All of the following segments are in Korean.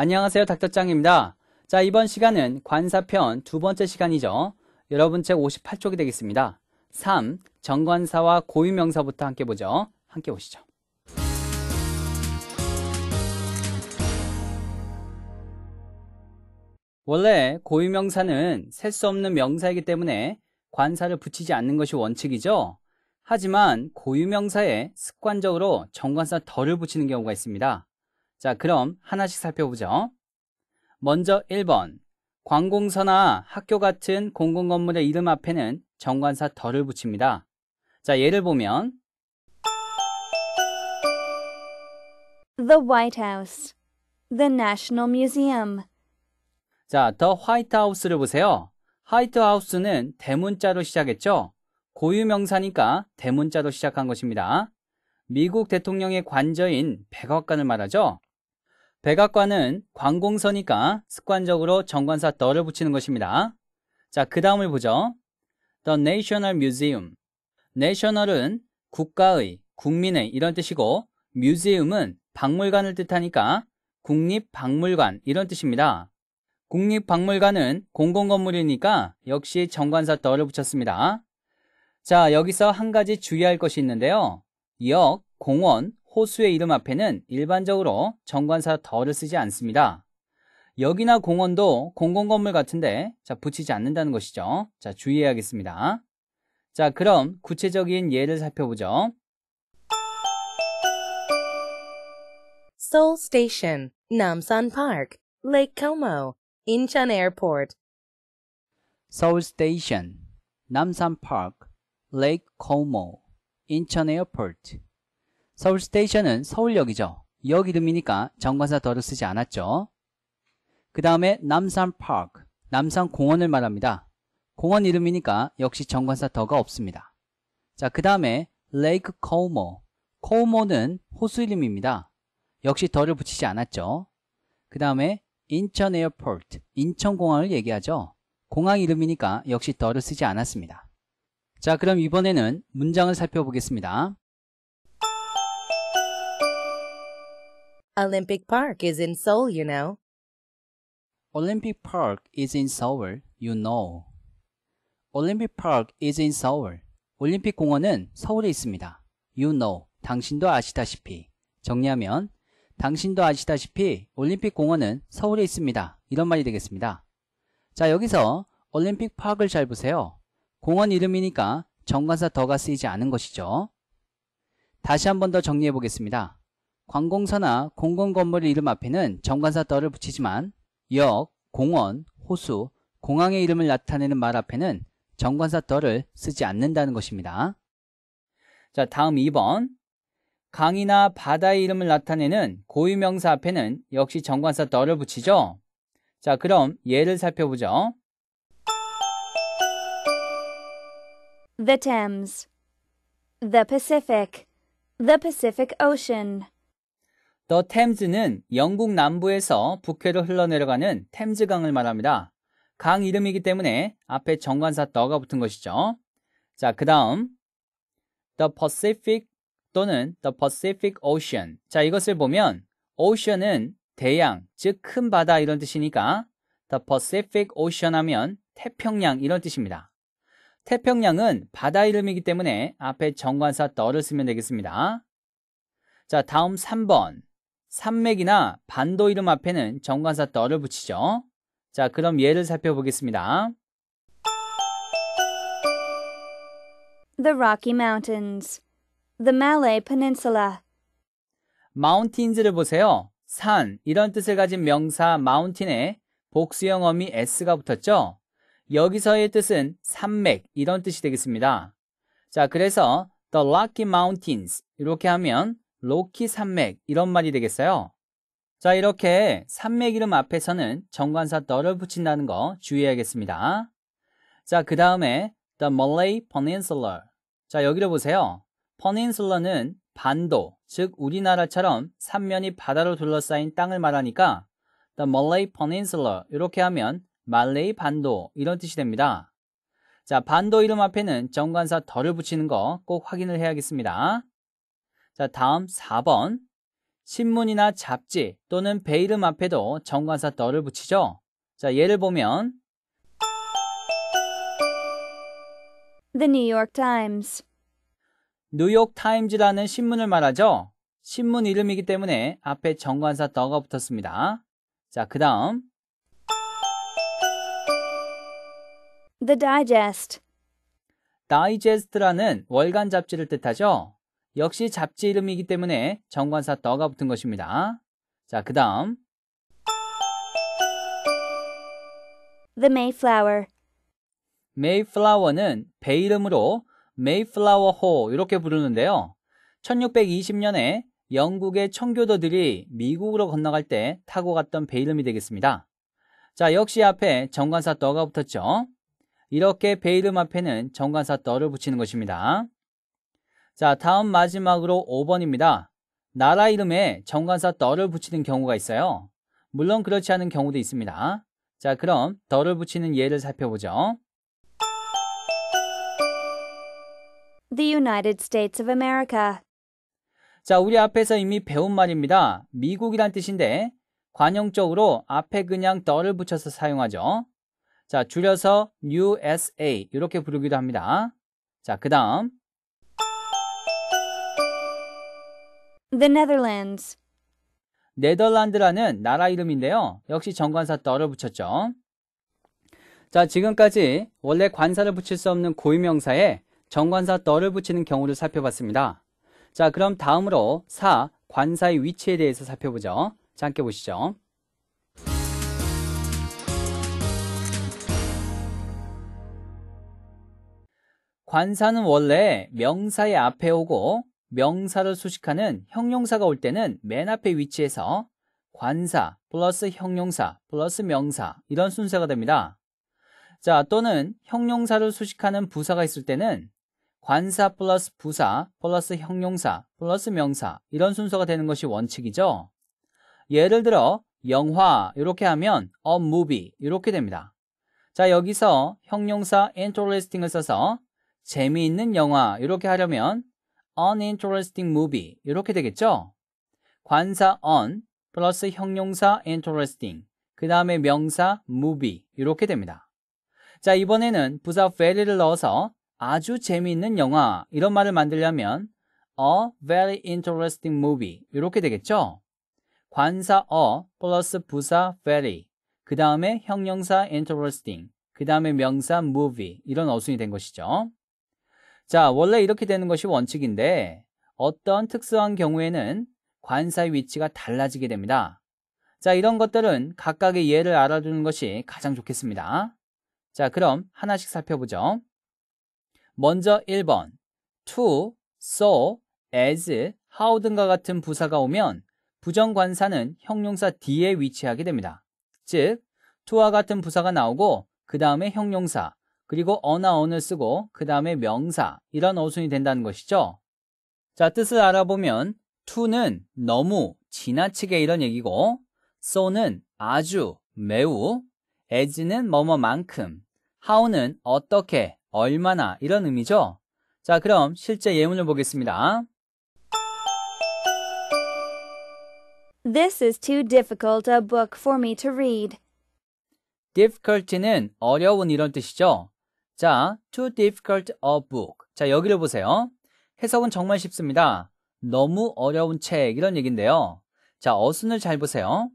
안녕하세요. 닥터짱입니다. 자, 이번 시간은 관사편 두 번째 시간이죠. 여러분 책 58쪽이 되겠습니다. 3. 정관사와 고유명사부터 함께 보죠. 함께 보시죠. 원래 고유명사는 셀 수 없는 명사이기 때문에 관사를 붙이지 않는 것이 원칙이죠. 하지만 고유명사에 습관적으로 정관사 덜을 붙이는 경우가 있습니다. 자, 그럼 하나씩 살펴보죠. 먼저 1번. 관공서나 학교 같은 공공건물의 이름 앞에는 정관사 덜을 붙입니다. 자, 예를 보면 The White House, The National Museum. 자, The White House를 보세요. 화이트 하우스는 대문자로 시작했죠. 고유명사니까 대문자로 시작한 것입니다. 미국 대통령의 관저인 백악관을 말하죠. 백악관은 관공서니까 습관적으로 정관사 더를 붙이는 것입니다. 자, 그 다음을 보죠. The National Museum. National은 국가의, 국민의 이런 뜻이고 museum은 박물관을 뜻하니까 국립박물관 이런 뜻입니다. 국립박물관은 공공건물이니까 역시 정관사 더를 붙였습니다. 자, 여기서 한 가지 주의할 것이 있는데요. 역, 공원, 호수의 이름 앞에는 일반적으로 정관사 더를 쓰지 않습니다. 역이나 공원도 공공건물 같은데 자, 붙이지 않는다는 것이죠. 자, 주의해야겠습니다. 자, 그럼 구체적인 예를 살펴보죠. Seoul Station, Namsan Park, Lake Como, Incheon Airport. Seoul Station, Namsan Park, Lake Como, Incheon Airport. 서울 스테이션은 서울역이죠. 역 이름이니까 정관사 더를 쓰지 않았죠. 그 다음에 남산 파크, 남산 공원을 말합니다. 공원 이름이니까 역시 정관사 더가 없습니다. 자, 그 다음에 레이크 코우모, 코우모는 호수 이름입니다. 역시 더를 붙이지 않았죠. 그 다음에 인천 에어포트, 인천공항을 얘기하죠. 공항 이름이니까 역시 더를 쓰지 않았습니다. 자, 그럼 이번에는 문장을 살펴보겠습니다. Olympic Park is in Seoul, you know. Olympic Park is in Seoul, you know. Olympic Park is in Seoul. 올림픽 공원은 서울에 있습니다. You know. 당신도 아시다시피. 정리하면 당신도 아시다시피 올림픽 공원은 서울에 있습니다. 이런 말이 되겠습니다. 자, 여기서 올림픽 파크를 잘 보세요. 공원 이름이니까 정관사 더가 쓰이지 않은 것이죠. 다시 한 번 더 정리해 보겠습니다. 관공서나 공공건물 의 이름 앞에는 정관사 떠를 붙이지만 역, 공원, 호수, 공항의 이름을 나타내는 말 앞에는 정관사 떠를 쓰지 않는다는 것입니다. 자, 다음 2번. 강이나 바다의 이름을 나타내는 고유명사 앞에는 역시 정관사 떠를 붙이죠. 자, 그럼 예를 살펴보죠. The Thames, the Pacific, the Pacific Ocean. 더템즈는 영국 남부에서 북해로 흘러내려가는 템즈강을 말합니다. 강 이름이기 때문에 앞에 정관사 더가 붙은 것이죠. 자, 그 다음 The Pacific 또는 The Pacific Ocean 자, 이것을 보면 Ocean은 대양, 즉 큰 바다 이런 뜻이니까 The Pacific Ocean 하면 태평양 이런 뜻입니다. 태평양은 바다 이름이기 때문에 앞에 정관사 더를 쓰면 되겠습니다. 자, 다음 3번 산맥이나 반도 이름 앞에는 정관사 떠를 붙이죠. 자, 그럼 예를 살펴보겠습니다. The Rocky Mountains, the Malay Peninsula. Mountains를 보세요. 산 이런 뜻을 가진 명사 mountain에 복수형 어미 s가 붙었죠. 여기서의 뜻은 산맥 이런 뜻이 되겠습니다. 자, 그래서 the Rocky Mountains 이렇게 하면 로키 산맥 이런 말이 되겠어요. 자 이렇게 산맥 이름 앞에서는 정관사 더를 붙인다는 거 주의해야겠습니다. 자 그 다음에 the Malay Peninsula 자 여기를 보세요. Peninsula는 반도 즉 우리나라처럼 삼면이 바다로 둘러싸인 땅을 말하니까 the Malay Peninsula 이렇게 하면 말레이 반도 이런 뜻이 됩니다. 자 반도 이름 앞에는 정관사 더를 붙이는 거 꼭 확인을 해야겠습니다. 자, 다음 4번. 신문이나 잡지 또는 배 이름 앞에도 정관사 더를 붙이죠. 자, 예를 보면 The New York Times. 뉴욕 타임즈라는 신문을 말하죠. 신문 이름이기 때문에 앞에 정관사 더가 붙었습니다. 자, 그다음 The Digest. 다이제스트라는 월간 잡지를 뜻하죠. 역시 잡지 이름이기 때문에 정관사 더가 붙은 것입니다. 자, 그 다음 The Mayflower Mayflower는 배 이름으로 Mayflower Ho 이렇게 부르는데요. 1620년에 영국의 청교도들이 미국으로 건너갈 때 타고 갔던 배 이름이 되겠습니다. 자, 역시 앞에 정관사 더가 붙었죠. 이렇게 배 이름 앞에는 정관사 더를 붙이는 것입니다. 자, 다음 마지막으로 5번입니다. 나라 이름에 정관사 더를 붙이는 경우가 있어요. 물론 그렇지 않은 경우도 있습니다. 자, 그럼 더를 붙이는 예를 살펴보죠. The United States of America. 자, 우리 앞에서 이미 배운 말입니다. 미국이란 뜻인데 관용적으로 앞에 그냥 더를 붙여서 사용하죠. 자, 줄여서 USA 이렇게 부르기도 합니다. 자, 그다음 The Netherlands. 네덜란드라는 나라 이름인데요. 역시 정관사 떠를 붙였죠. 자, 지금까지 원래 관사를 붙일 수 없는 고유명사에 정관사 떠를 붙이는 경우를 살펴봤습니다. 자, 그럼 다음으로 사, 관사의 위치에 대해서 살펴보죠. 자, 함께 보시죠. 관사는 원래 명사의 앞에 오고 명사를 수식하는 형용사가 올 때는 맨 앞에 위치해서 관사 플러스 형용사 플러스 명사 이런 순서가 됩니다. 자, 또는 형용사를 수식하는 부사가 있을 때는 관사 플러스 부사 플러스 형용사 플러스 명사 이런 순서가 되는 것이 원칙이죠. 예를 들어 영화 이렇게 하면 a movie 이렇게 됩니다. 자, 여기서 형용사 interesting을 써서 재미있는 영화 이렇게 하려면 uninteresting movie 이렇게 되겠죠? 관사 on 플러스 형용사 interesting 그 다음에 명사 movie 이렇게 됩니다. 자 이번에는 부사 very를 넣어서 아주 재미있는 영화 이런 말을 만들려면 a very interesting movie 이렇게 되겠죠? 관사 a 플러스 부사 very 그 다음에 형용사 interesting 그 다음에 명사 movie 이런 어순이 된 것이죠. 자, 원래 이렇게 되는 것이 원칙인데 어떤 특수한 경우에는 관사의 위치가 달라지게 됩니다. 자, 이런 것들은 각각의 예를 알아두는 것이 가장 좋겠습니다. 자, 그럼 하나씩 살펴보죠. 먼저 1번 to, so, as, how 등과 같은 부사가 오면 부정관사는 형용사 뒤에 위치하게 됩니다. 즉, to와 같은 부사가 나오고 그 다음에 형용사 그리고 어나어을 쓰고 그 다음에 명사 이런 어순이 된다는 것이죠. 자 뜻을 알아보면 to는 너무 지나치게 이런 얘기고 so는 아주 매우 as는 뭐뭐만큼 how는 어떻게 얼마나 이런 의미죠. 자 그럼 실제 예문을 보겠습니다. This is too difficult a book for me to read. difficulty는 어려운 이런 뜻이죠. 자, too difficult a book. 자, 여기를 보세요. 해석은 정말 쉽습니다. 너무 어려운 책 이런 얘기인데요. 자, 어순을 잘 보세요.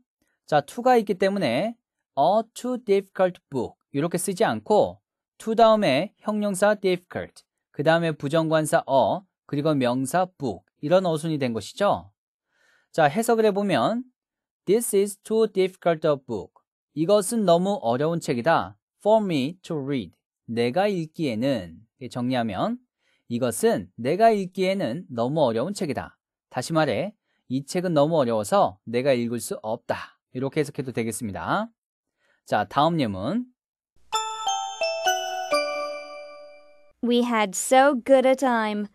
자, to가 있기 때문에 a too difficult book 이렇게 쓰지 않고 to 다음에 형용사 difficult, 그 다음에 부정관사 a, 그리고 명사 book 이런 어순이 된 것이죠. 자, 해석을 해보면 This is too difficult a book. 이것은 너무 어려운 책이다. For me to read. 내가 읽기에는 정리하면 이것은 내가 읽기에는 너무 어려운 책이다. 다시 말해 이 책은 너무 어려워서 내가 읽을 수 없다. 이렇게 해석해도 되겠습니다. 자, 다음 예문. We had so good a time.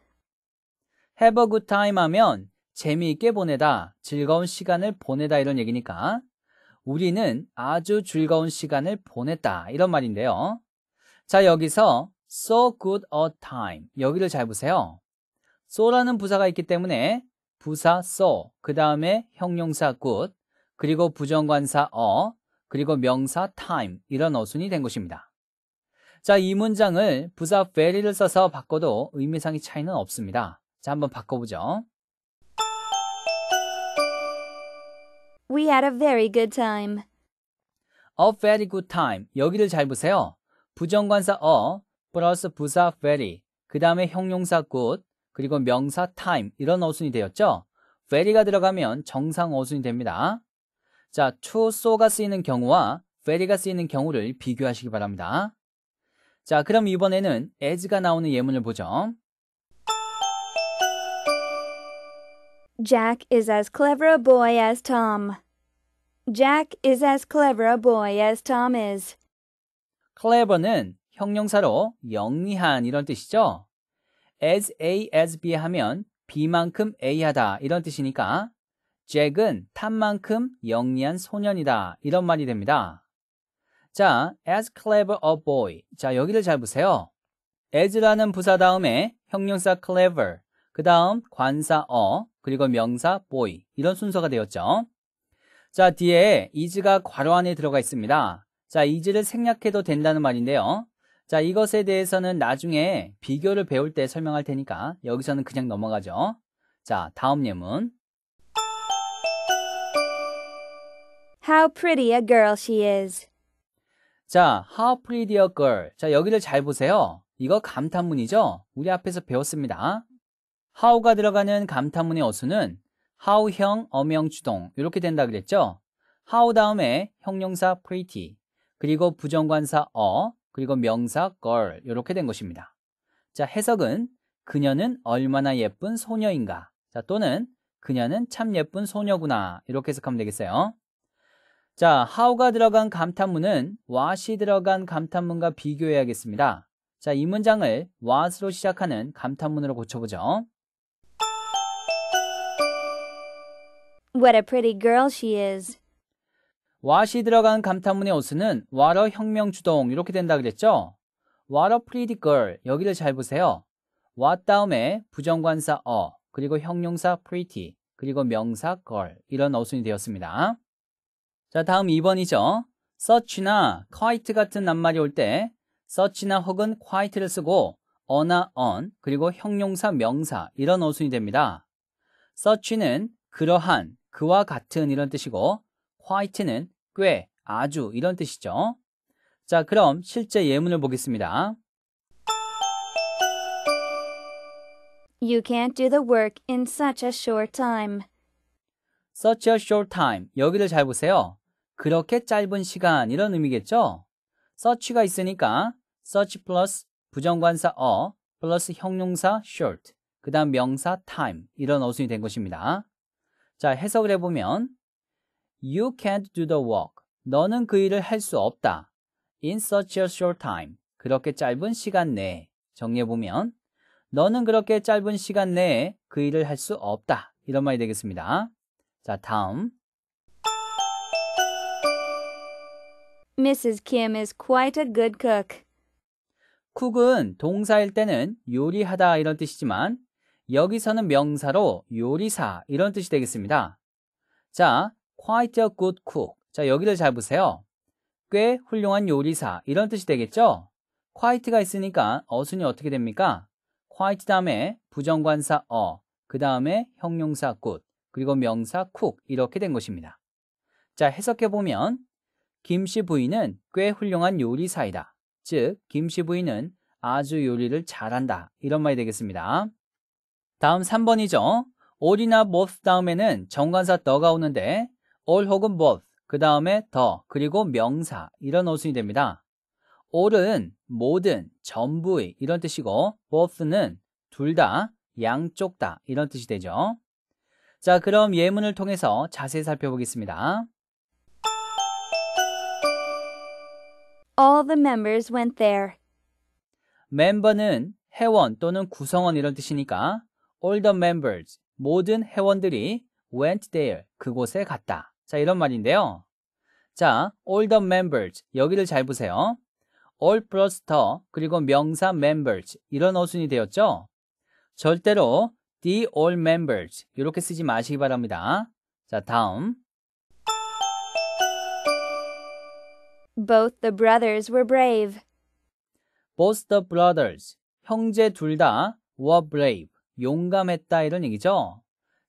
Have a good time 하면 재미있게 보내다, 즐거운 시간을 보내다 이런 얘기니까 우리는 아주 즐거운 시간을 보냈다 이런 말인데요. 자, 여기서 so good a time. 여기를 잘 보세요. so라는 부사가 있기 때문에 부사 so, 그 다음에 형용사 good, 그리고 부정관사 어, 그리고 명사 time 이런 어순이 된 것입니다. 자, 이 문장을 부사 very를 써서 바꿔도 의미상의 차이는 없습니다. 자, 한번 바꿔보죠. We had a very good time. A very good time. 여기를 잘 보세요. 부정관사 어 플러스 부사 very 그 다음에 형용사 good 그리고 명사 time 이런 어순이 되었죠. very가 들어가면 정상 어순이 됩니다. 자, to, so가 쓰이는 경우와 very가 쓰이는 경우를 비교하시기 바랍니다. 자, 그럼 이번에는 as가 나오는 예문을 보죠. Jack is as clever a boy as Tom. Jack is as clever a boy as Tom is. clever는 형용사로 영리한 이런 뜻이죠. as A as b 하면 B만큼 A하다 이런 뜻이니까 잭은 탐만큼 영리한 소년이다 이런 말이 됩니다. 자, as clever a boy. 자, 여기를 잘 보세요. as라는 부사 다음에 형용사 clever, 그 다음 관사 어, 그리고 명사 boy 이런 순서가 되었죠. 자, 뒤에 is가 괄호 안에 들어가 있습니다. 자, 이즈를 생략해도 된다는 말인데요. 자, 이것에 대해서는 나중에 비교를 배울 때 설명할 테니까 여기서는 그냥 넘어가죠. 자, 다음 예문. How pretty a girl she is. 자, how pretty a girl. 자, 여기를 잘 보세요. 이거 감탄문이죠? 우리 앞에서 배웠습니다. how가 들어가는 감탄문의 어수는 how형, 어명, 주동 이렇게 된다 그랬죠? how 다음에 형용사 pretty, 그리고 부정관사 어, 그리고 명사 girl 이렇게 된 것입니다. 자, 해석은 그녀는 얼마나 예쁜 소녀인가 자, 또는 그녀는 참 예쁜 소녀구나 이렇게 해석하면 되겠어요. 자, how가 들어간 감탄문은 what이 들어간 감탄문과 비교해야겠습니다. 자, 이 문장을 what으로 시작하는 감탄문으로 고쳐보죠. What a pretty girl she is. 왓이 들어간 감탄문의 오수는 왓어 혁명 주동 이렇게 된다 그랬죠? 왓어 프리디 걸 여기를 잘 보세요. 왓 다음에 부정관사 어 그리고 형용사 pretty 그리고 명사 걸 이런 어순이 되었습니다. 자 다음 2번이죠. s e c h 나 quite 같은 낱말이 올때 s e c h 나 혹은 quite를 쓰고 어나 on 그리고 형용사 명사 이런 어순이 됩니다. s e c h 는 그러한 그와 같은 이런 뜻이고 화이트는 꽤, 아주 이런 뜻이죠. 자, 그럼 실제 예문을 보겠습니다. You can't do the work in such a short time. such a short time. 여기를 잘 보세요. 그렇게 짧은 시간 이런 의미겠죠? such가 있으니까 such plus 부정관사 어 플러스 형용사 short 그 다음 명사 time 이런 어순이 된 것입니다. 자 해석을 해보면 You can't do the work. 너는 그 일을 할 수 없다. In such a short time. 그렇게 짧은 시간 내에. 정리해보면, 너는 그렇게 짧은 시간 내에 그 일을 할 수 없다. 이런 말이 되겠습니다. 자, 다음. Mrs. Kim is quite a good cook. 쿡은 동사일 때는 요리하다 이런 뜻이지만 여기서는 명사로 요리사 이런 뜻이 되겠습니다. 자, quite a good cook. 자, 여기를 잘 보세요. 꽤 훌륭한 요리사. 이런 뜻이 되겠죠? quite가 있으니까 어순이 어떻게 됩니까? quite 다음에 부정관사 어, 그 다음에 형용사 good, 그리고 명사 cook 이렇게 된 것입니다. 자, 해석해보면 김씨 부인은 꽤 훌륭한 요리사이다. 즉, 김씨 부인은 아주 요리를 잘한다. 이런 말이 되겠습니다. 다음 3번이죠. 올이나 both 다음에는 정관사 더가 오는데 all 혹은 both, 그 다음에 더, 그리고 명사 이런 어순이 됩니다. all은 모든, 전부의 이런 뜻이고 both는 둘 다, 양쪽 다 이런 뜻이 되죠. 자, 그럼 예문을 통해서 자세히 살펴보겠습니다. All the members went there. 멤버는 회원 또는 구성원 이런 뜻이니까 all the members 모든 회원들이 went there 그곳에 갔다. 자, 이런 말인데요. 자, all the members 여기를 잘 보세요. all 플러스 더 그리고 명사 members 이런 어순이 되었죠. 절대로 the all members 이렇게 쓰지 마시기 바랍니다. 자, 다음. Both the brothers were brave. Both the brothers 형제 둘 다 were brave 용감했다 이런 얘기죠.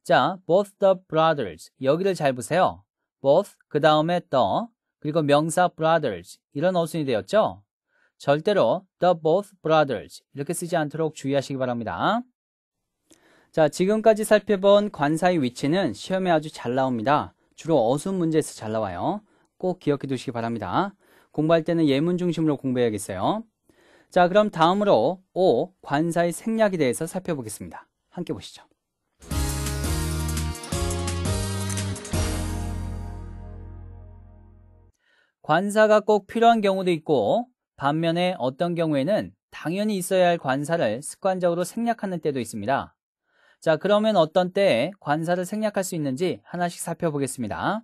자, both the brothers 여기를 잘 보세요. both 그 다음에 the 그리고 명사 brothers 이런 어순이 되었죠. 절대로 the both brothers 이렇게 쓰지 않도록 주의하시기 바랍니다. 자, 지금까지 살펴본 관사의 위치는 시험에 아주 잘 나옵니다. 주로 어순 문제에서 잘 나와요. 꼭 기억해 두시기 바랍니다. 공부할 때는 예문 중심으로 공부해야겠어요. 자, 그럼 다음으로 O 관사의 생략에 대해서 살펴보겠습니다. 함께 보시죠. 관사가 꼭 필요한 경우도 있고 반면에 어떤 경우에는 당연히 있어야 할 관사를 습관적으로 생략하는 때도 있습니다. 자, 그러면 어떤 때에 관사를 생략할 수 있는지 하나씩 살펴보겠습니다.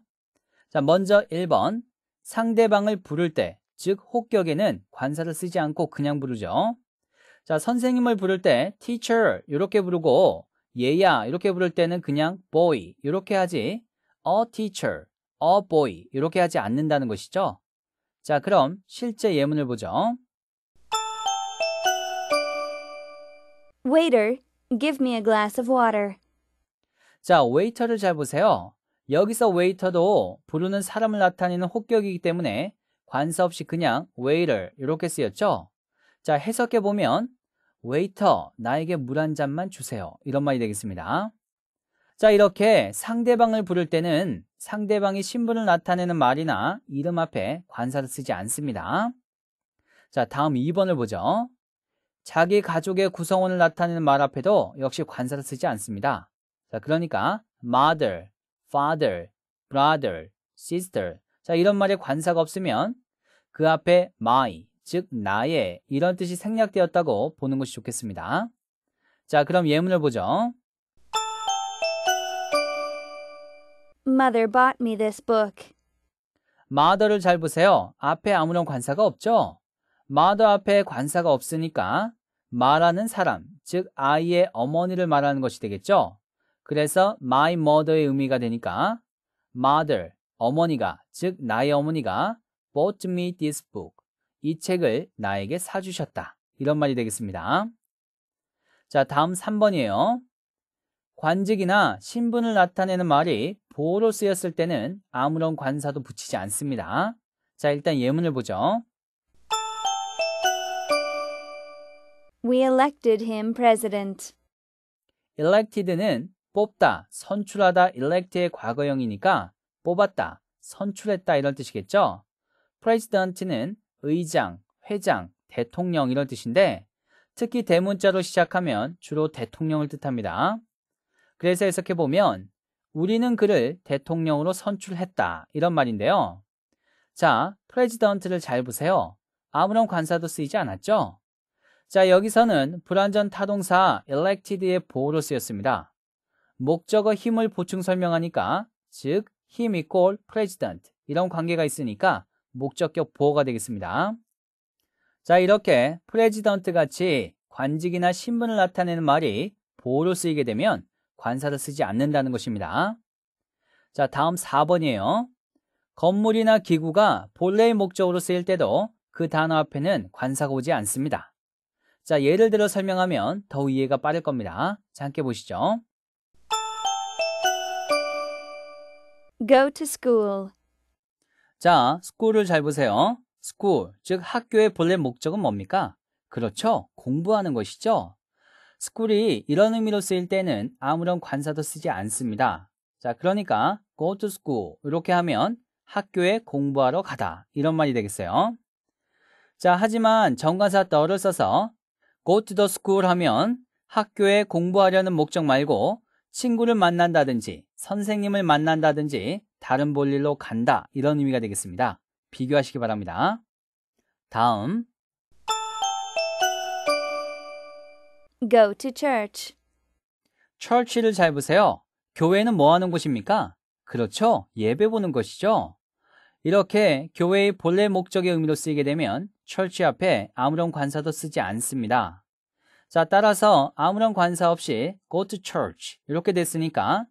자, 먼저 1번. 상대방을 부를 때, 즉혹격에는 관사를 쓰지 않고 그냥 부르죠. 자, 선생님을 부를 때 teacher 이렇게 부르고 얘야 이렇게 부를 때는 그냥 boy 이렇게 하지 a teacher a boy 이렇게 하지 않는다는 것이죠. 자, 그럼 실제 예문을 보죠. Waiter, give me a glass of water. 자, 웨이터를 잘 보세요. 여기서 웨이터도 부르는 사람을 나타내는 호격이기 때문에 관사 없이 그냥 waiter 이렇게 쓰였죠. 자, 해석해 보면 웨이터 나에게 물 한 잔만 주세요. 이런 말이 되겠습니다. 자, 이렇게 상대방을 부를 때는 상대방이 신분을 나타내는 말이나 이름 앞에 관사를 쓰지 않습니다. 자, 다음 2번을 보죠. 자기 가족의 구성원을 나타내는 말 앞에도 역시 관사를 쓰지 않습니다. 자, 그러니까 mother, father, brother, sister. 자, 이런 말에 관사가 없으면 그 앞에 my, 즉 나의 이런 뜻이 생략되었다고 보는 것이 좋겠습니다. 자, 그럼 예문을 보죠. Mother bought me this book. mother를 잘 보세요. 앞에 아무런 관사가 없죠? mother 앞에 관사가 없으니까 말하는 사람, 즉 아이의 어머니를 말하는 것이 되겠죠? 그래서 my mother의 의미가 되니까 mother, 어머니가, 즉 나의 어머니가 bought me this book, 이 책을 나에게 사주셨다. 이런 말이 되겠습니다. 자, 다음 3번이에요. 관직이나 신분을 나타내는 말이 보로 쓰였을 때는 아무런 관사도 붙이지 않습니다. 자, 일단 예문을 보죠. We elected him president. elected는 뽑다, 선출하다, elect의 과거형이니까 뽑았다, 선출했다 이런 뜻이겠죠? president는 의장, 회장, 대통령 이런 뜻인데 특히 대문자로 시작하면 주로 대통령을 뜻합니다. 그래서 해석해보면 우리는 그를 대통령으로 선출했다. 이런 말인데요. 자, 프레지던트를 잘 보세요. 아무런 관사도 쓰이지 않았죠? 자, 여기서는 불완전 타동사 elected의 보호로 쓰였습니다. 목적어 힘을 보충 설명하니까, 즉, 힘 equal president 이런 관계가 있으니까 목적격 보호가 되겠습니다. 자, 이렇게 프레지던트 같이 관직이나 신분을 나타내는 말이 보호로 쓰이게 되면 관사를 쓰지 않는다는 것입니다. 자, 다음 4번이에요. 건물이나 기구가 본래의 목적으로 쓰일 때도 그 단어 앞에는 관사가 오지 않습니다. 자, 예를 들어 설명하면 더 이해가 빠를 겁니다. 자, 함께 보시죠. Go to school. 자, school을 잘 보세요. school, 즉 학교의 본래 목적은 뭡니까? 그렇죠. 공부하는 것이죠. 스쿨이 이런 의미로 쓰일 때는 아무런 관사도 쓰지 않습니다. 자, 그러니까 go to school 이렇게 하면 학교에 공부하러 가다 이런 말이 되겠어요. 자, 하지만 정관사 더를 써서 go to the school 하면 학교에 공부하려는 목적 말고 친구를 만난다든지 선생님을 만난다든지 다른 볼일로 간다 이런 의미가 되겠습니다. 비교하시기 바랍니다. 다음 go to church. c h 를잘 보세요. 교회는 뭐 하는 곳입니까? 그렇죠. 예배 보는 것이죠. 이렇게 교회의 본래 목적의 의미로 쓰이게 되면 철치 앞에 아무런 관사도 쓰지 않습니다. 자, 따라서 아무런 관사 없이 go to church 이렇게 됐으니까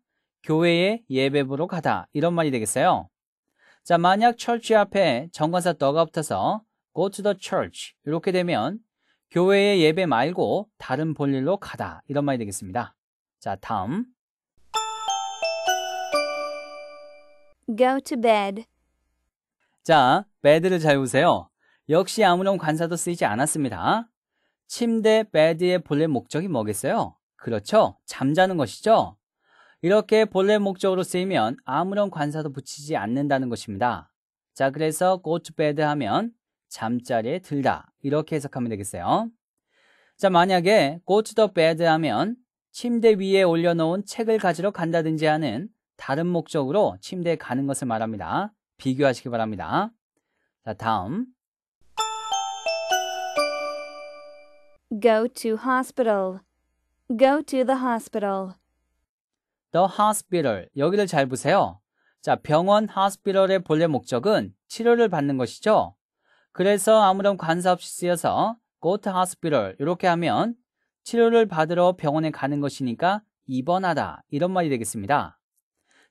교회의 예배 보러 가다 이런 말이 되겠어요. 자, 만약 철치 앞에 정관사 더가 붙어서 go to the church 이렇게 되면 교회의 예배 말고 다른 볼일로 가다 이런 말이 되겠습니다. 자, 다음. go to bed. 자, bed를 잘 보세요. 역시 아무런 관사도 쓰이지 않았습니다. 침대 bed의 본래 목적이 뭐겠어요? 그렇죠. 잠자는 것이죠. 이렇게 본래 목적으로 쓰이면 아무런 관사도 붙이지 않는다는 것입니다. 자, 그래서 go to bed 하면 잠자리에 들다 이렇게 해석하면 되겠어요. 자 만약에 go to the bed 하면 침대 위에 올려놓은 책을 가지러 간다든지 하는 다른 목적으로 침대에 가는 것을 말합니다. 비교하시기 바랍니다. 자 다음 Go to hospital. Go to the hospital. The hospital. 여기를 잘 보세요. 자, 병원 hospital의 본래 목적은 치료를 받는 것이죠. 그래서 아무런 관사 없이 쓰여서 go to hospital 이렇게 하면 치료를 받으러 병원에 가는 것이니까 입원하다 이런 말이 되겠습니다.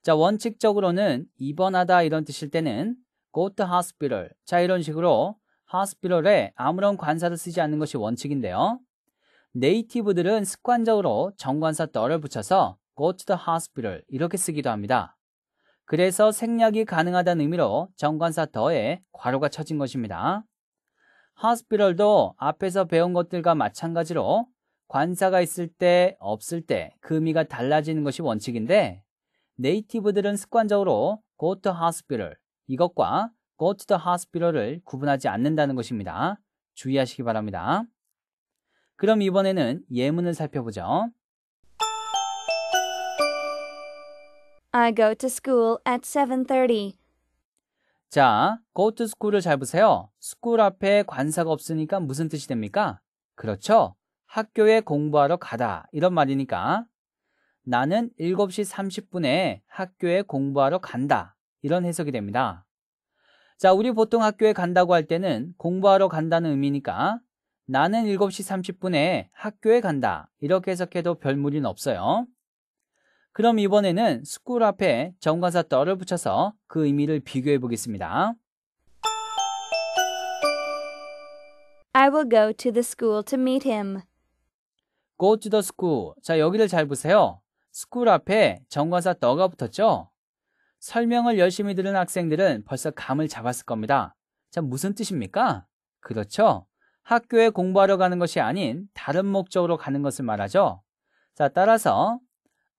자 원칙적으로는 입원하다 이런 뜻일 때는 go to hospital 자 이런 식으로 hospital에 아무런 관사를 쓰지 않는 것이 원칙인데요. 네이티브들은 습관적으로 정관사 떠를 붙여서 go to the hospital 이렇게 쓰기도 합니다. 그래서 생략이 가능하다는 의미로 정관사 더에 괄호가 쳐진 것입니다. hospital도 앞에서 배운 것들과 마찬가지로 관사가 있을 때 없을 때 그 의미가 달라지는 것이 원칙인데 네이티브들은 습관적으로 go to hospital 이것과 go to the hospital을 구분하지 않는다는 것입니다. 주의하시기 바랍니다. 그럼 이번에는 예문을 살펴보죠. I go to school at 7:30. 자, go to school을 잘 보세요. school 앞에 관사가 없으니까 무슨 뜻이 됩니까? 그렇죠. 학교에 공부하러 가다. 이런 말이니까. 나는 7시 30분에 학교에 공부하러 간다. 이런 해석이 됩니다. 자, 우리 보통 학교에 간다고 할 때는 공부하러 간다는 의미니까 나는 7시 30분에 학교에 간다. 이렇게 해석해도 별 무리는 없어요. 그럼 이번에는 스쿨 앞에 정관사 떠를 붙여서 그 의미를 비교해 보겠습니다. I will go to the school to meet him. go to the school. 자, 여기를 잘 보세요. school 앞에 정관사 떠가 붙었죠? 설명을 열심히 들은 학생들은 벌써 감을 잡았을 겁니다. 자, 무슨 뜻입니까? 그렇죠. 학교에 공부하러 가는 것이 아닌 다른 목적으로 가는 것을 말하죠. 자, 따라서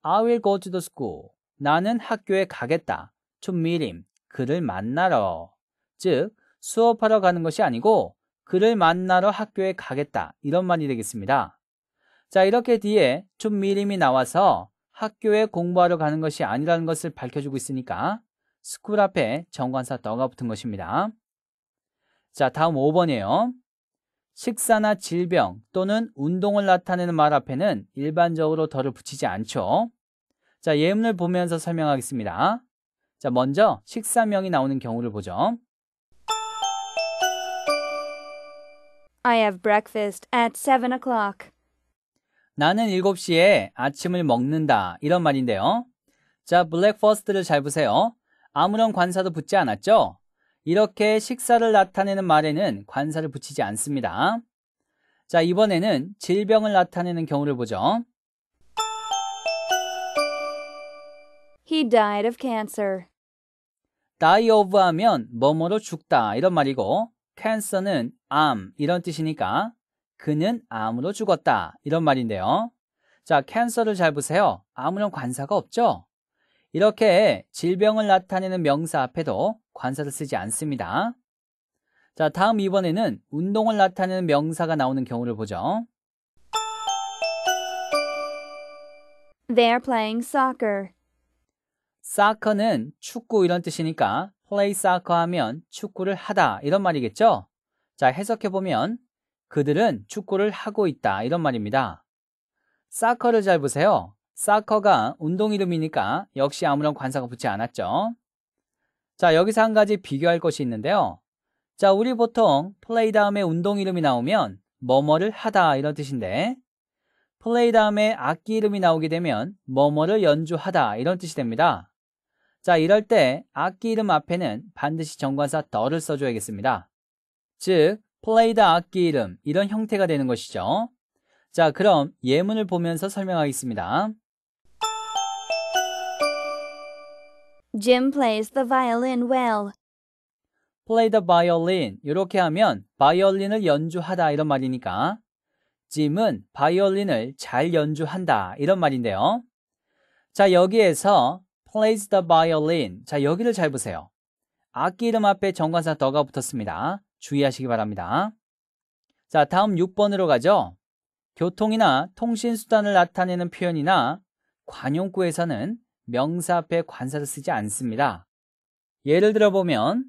I will go to the school. 나는 학교에 가겠다. to meet him. 그를 만나러. 즉, 수업하러 가는 것이 아니고 그를 만나러 학교에 가겠다. 이런 말이 되겠습니다. 자, 이렇게 뒤에 to meet him이 나와서 학교에 공부하러 가는 것이 아니라는 것을 밝혀주고 있으니까 스쿨 앞에 정관사 더가 붙은 것입니다. 자, 다음 5번이에요. 식사나 질병 또는 운동을 나타내는 말 앞에는 일반적으로 덜을 붙이지 않죠. 자, 예문을 보면서 설명하겠습니다. 자, 먼저 식사명이 나오는 경우를 보죠. I have breakfast at 7 o'clock. 나는 7시에 아침을 먹는다. 이런 말인데요. 자, b r e a k 를잘 보세요. 아무런 관사도 붙지 않았죠? 이렇게 식사를 나타내는 말에는 관사를 붙이지 않습니다. 자, 이번에는 질병을 나타내는 경우를 보죠. He died of cancer. die of 하면 뭐뭐로 죽다 이런 말이고 cancer는 암 이런 뜻이니까 그는 암으로 죽었다 이런 말인데요. 자, cancer를 잘 보세요. 아무런 관사가 없죠? 이렇게 질병을 나타내는 명사 앞에도 관사를 쓰지 않습니다. 자, 다음 이번에는 운동을 나타내는 명사가 나오는 경우를 보죠. They're playing soccer. s o 는 축구 이런 뜻이니까 play soccer 하면 축구를 하다 이런 말이겠죠? 자, 해석해 보면 그들은 축구를 하고 있다 이런 말입니다. 사커를잘 보세요. 사커가 운동 이름이니까 역시 아무런 관사가 붙지 않았죠. 자, 여기서 한 가지 비교할 것이 있는데요. 자, 우리 보통 플레이 다음에 운동 이름이 나오면 뭐뭐를 하다 이런 뜻인데 플레이 다음에 악기 이름이 나오게 되면 뭐뭐를 연주하다 이런 뜻이 됩니다. 자, 이럴 때 악기 이름 앞에는 반드시 정관사 더를 써줘야겠습니다. 즉, 플레이다 악기 이름 이런 형태가 되는 것이죠. 자, 그럼 예문을 보면서 설명하겠습니다. Jim plays the violin well. play the violin 이렇게 하면 바이올린을 연주하다 이런 말이니까 짐은 바이올린을 잘 연주한다 이런 말인데요. 자 여기에서 plays the violin 자 여기를 잘 보세요. 악기 이름 앞에 정관사 더가 붙었습니다. 주의하시기 바랍니다. 자 다음 6번으로 가죠. 교통이나 통신수단을 나타내는 표현이나 관용구에서는 명사 앞에 관사를 쓰지 않습니다. 예를 들어 보면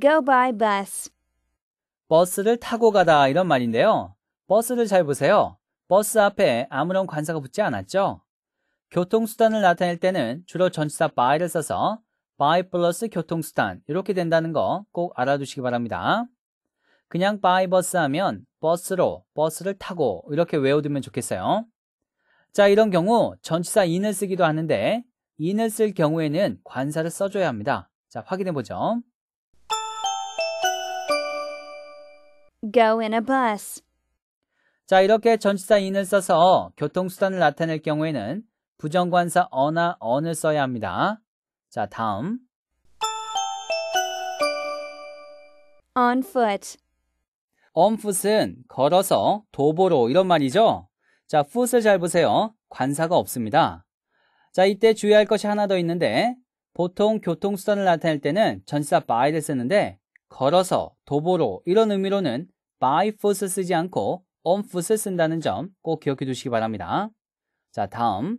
go by bus 버스를 타고 가다 이런 말인데요. 버스를 잘 보세요. 버스 앞에 아무런 관사가 붙지 않았죠. 교통수단을 나타낼 때는 주로 전치사 by를 써서 by 플러스 교통수단 이렇게 된다는 거 꼭 알아두시기 바랍니다. 그냥 by 버스 하면 버스로 버스를 타고 이렇게 외워두면 좋겠어요. 자, 이런 경우 전치사 in을 쓰기도 하는데 in을 쓸 경우에는 관사를 써줘야 합니다. 자, 확인해 보죠. go in a bus. 자, 이렇게 전치사 in을 써서 교통수단을 나타낼 경우에는 부정관사 어나 언을 써야 합니다. 자, 다음. on foot. on foot은 걸어서 도보로 이런 말이죠. 자, foot을 잘 보세요. 관사가 없습니다. 자, 이때 주의할 것이 하나 더 있는데 보통 교통수단을 나타낼 때는 전치사 by를 쓰는데 걸어서, 도보로 이런 의미로는 by foot을 쓰지 않고 on foot을 쓴다는 점 꼭 기억해 두시기 바랍니다. 자, 다음.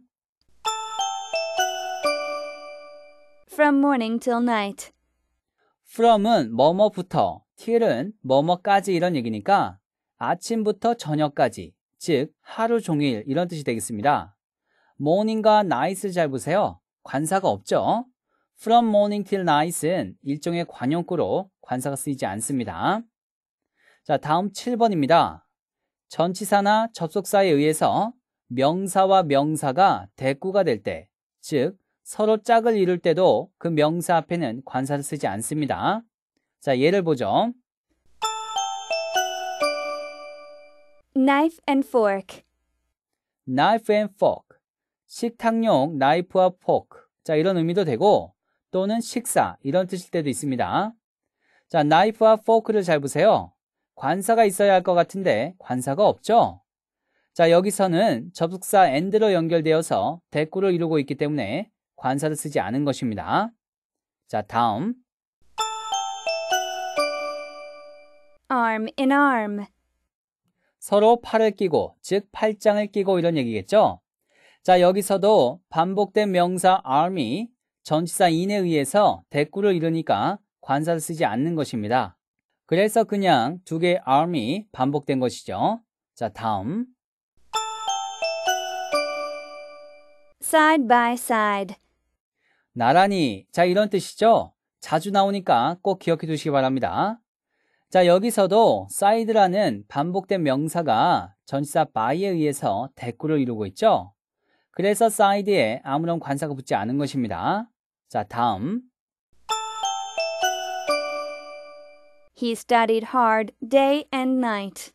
From morning till night. From은 뭐뭐부터, till은 뭐뭐까지 이런 얘기니까 아침부터 저녁까지 즉 하루 종일 이런 뜻이 되겠습니다. morning과 night을 잘 보세요. 관사가 없죠. from morning till night은 일종의 관용구로 관사가 쓰이지 않습니다. 자, 다음 7번입니다. 전치사나 접속사에 의해서 명사와 명사가 대꾸가 될 때, 즉 서로 짝을 이룰 때도 그 명사 앞에는 관사를 쓰지 않습니다. 자, 예를 보죠. knife and fork. knife and fork. 식탁용 나이프 f e 와 f o 자, 이런 의미도 되고 또는 식사 이런 뜻일 때도 있습니다. 자, 나이프 f e 와 f o 를잘 보세요. 관사가 있어야 할 것 같은데 관사가 없죠? 자, 여기서는 접속사 and로 연결되어서 대꾸를 이루고 있기 때문에 관사를 쓰지 않은 것입니다. 자, 다음 arm in arm 서로 팔을 끼고, 즉 팔짱을 끼고 이런 얘기겠죠? 자, 여기서도 반복된 명사 army, 전치사 인에 의해서 대꾸를 이루니까 관사를 쓰지 않는 것입니다. 그래서 그냥 두 개의 army 반복된 것이죠. 자, 다음. side by side 나란히. 자, 이런 뜻이죠. 자주 나오니까 꼭 기억해 두시기 바랍니다. 자, 여기서도 side라는 반복된 명사가 전치사 by에 의해서 대꾸를 이루고 있죠. 그래서 side에 아무런 관사가 붙지 않은 것입니다. 자, 다음. He studied hard day and night.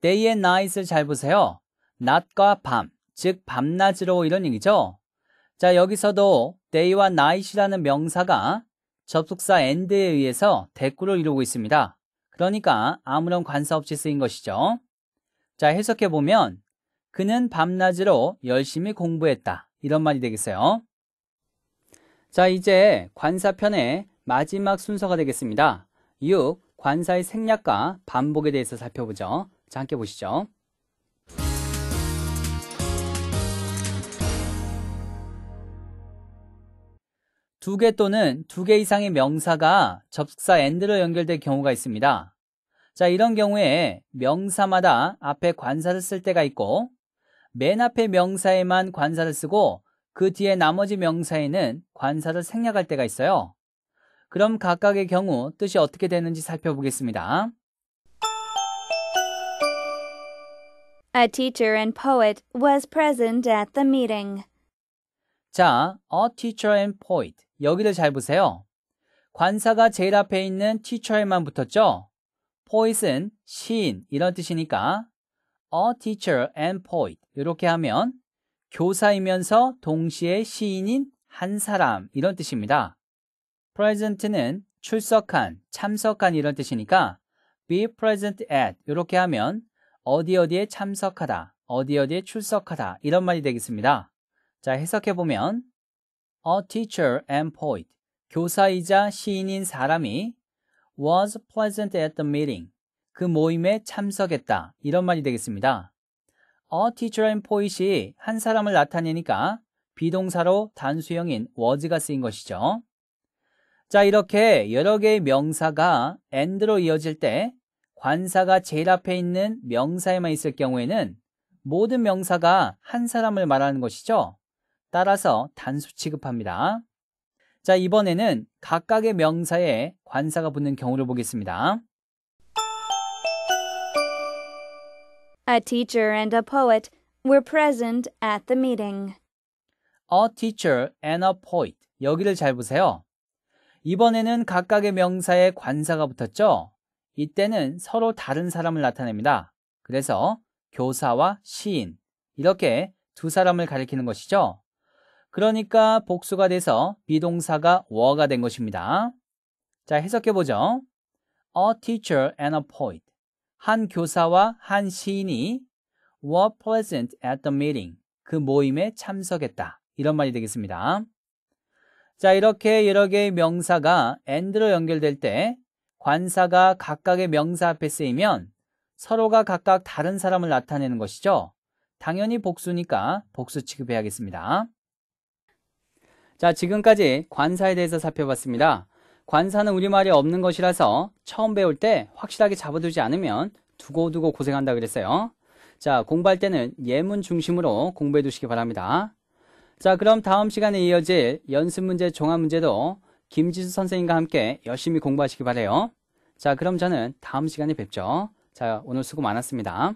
day and night을 잘 보세요. 낮과 밤, 즉 밤낮으로 이런 얘기죠. 자, 여기서도 day와 night이라는 명사가 접속사 and에 의해서 대꾸를 이루고 있습니다. 그러니까 아무런 관사 없이 쓰인 것이죠. 자, 해석해 보면 그는 밤낮으로 열심히 공부했다. 이런 말이 되겠어요. 자, 이제 관사편의 마지막 순서가 되겠습니다. 6. 관사의 생략과 반복에 대해서 살펴보죠. 자, 함께 보시죠. 두개 또는 두 개 이상의 명사가 접속사 and로 연결될 경우가 있습니다. 자, 이런 경우에 명사마다 앞에 관사를 쓸 때가 있고 맨 앞에 명사에만 관사를 쓰고 그 뒤에 나머지 명사에는 관사를 생략할 때가 있어요. 그럼 각각의 경우 뜻이 어떻게 되는지 살펴보겠습니다. A teacher and poet was present at the meeting. 자, a teacher and poet. 여기를 잘 보세요. 관사가 제일 앞에 있는 teacher에만 붙었죠? poet은 시인 이런 뜻이니까 a teacher and poet 이렇게 하면 교사이면서 동시에 시인인 한 사람 이런 뜻입니다. present는 출석한, 참석한 이런 뜻이니까 be present at 이렇게 하면 어디 어디에 참석하다, 어디 어디에 출석하다 이런 말이 되겠습니다. 자, 해석해 보면 a teacher and poet, 교사이자 시인인 사람이 was present at the meeting, 그 모임에 참석했다. 이런 말이 되겠습니다. a teacher and poet이 한 사람을 나타내니까 비동사로 단수형인 was가 쓰인 것이죠. 자, 이렇게 여러 개의 명사가 and로 이어질 때 관사가 제일 앞에 있는 명사에만 있을 경우에는 모든 명사가 한 사람을 말하는 것이죠. 따라서 단수 취급합니다. 자, 이번에는 각각의 명사에 관사가 붙는 경우를 보겠습니다. A teacher and a poet were present at the meeting. A teacher and a poet. 여기를 잘 보세요. 이번에는 각각의 명사에 관사가 붙었죠? 이때는 서로 다른 사람을 나타냅니다. 그래서 교사와 시인. 이렇게 두 사람을 가리키는 것이죠. 그러니까 복수가 돼서 비동사가 워가된 것입니다. 자, 해석해 보죠. A teacher and a poet. 한 교사와 한 시인이 were present at the meeting. 그 모임에 참석했다. 이런 말이 되겠습니다. 자, 이렇게 여러 개의 명사가 and로 연결될 때 관사가 각각의 명사 앞에 쓰이면 서로가 각각 다른 사람을 나타내는 것이죠. 당연히 복수니까 복수 취급해야겠습니다. 자, 지금까지 관사에 대해서 살펴봤습니다. 관사는 우리말이 없는 것이라서 처음 배울 때 확실하게 잡아두지 않으면 두고두고 고생한다 그랬어요. 자, 공부할 때는 예문 중심으로 공부해 두시기 바랍니다. 자, 그럼 다음 시간에 이어질 연습문제 종합문제도 김지수 선생님과 함께 열심히 공부하시기 바래요. 자, 그럼 저는 다음 시간에 뵙죠. 자, 오늘 수고 많았습니다.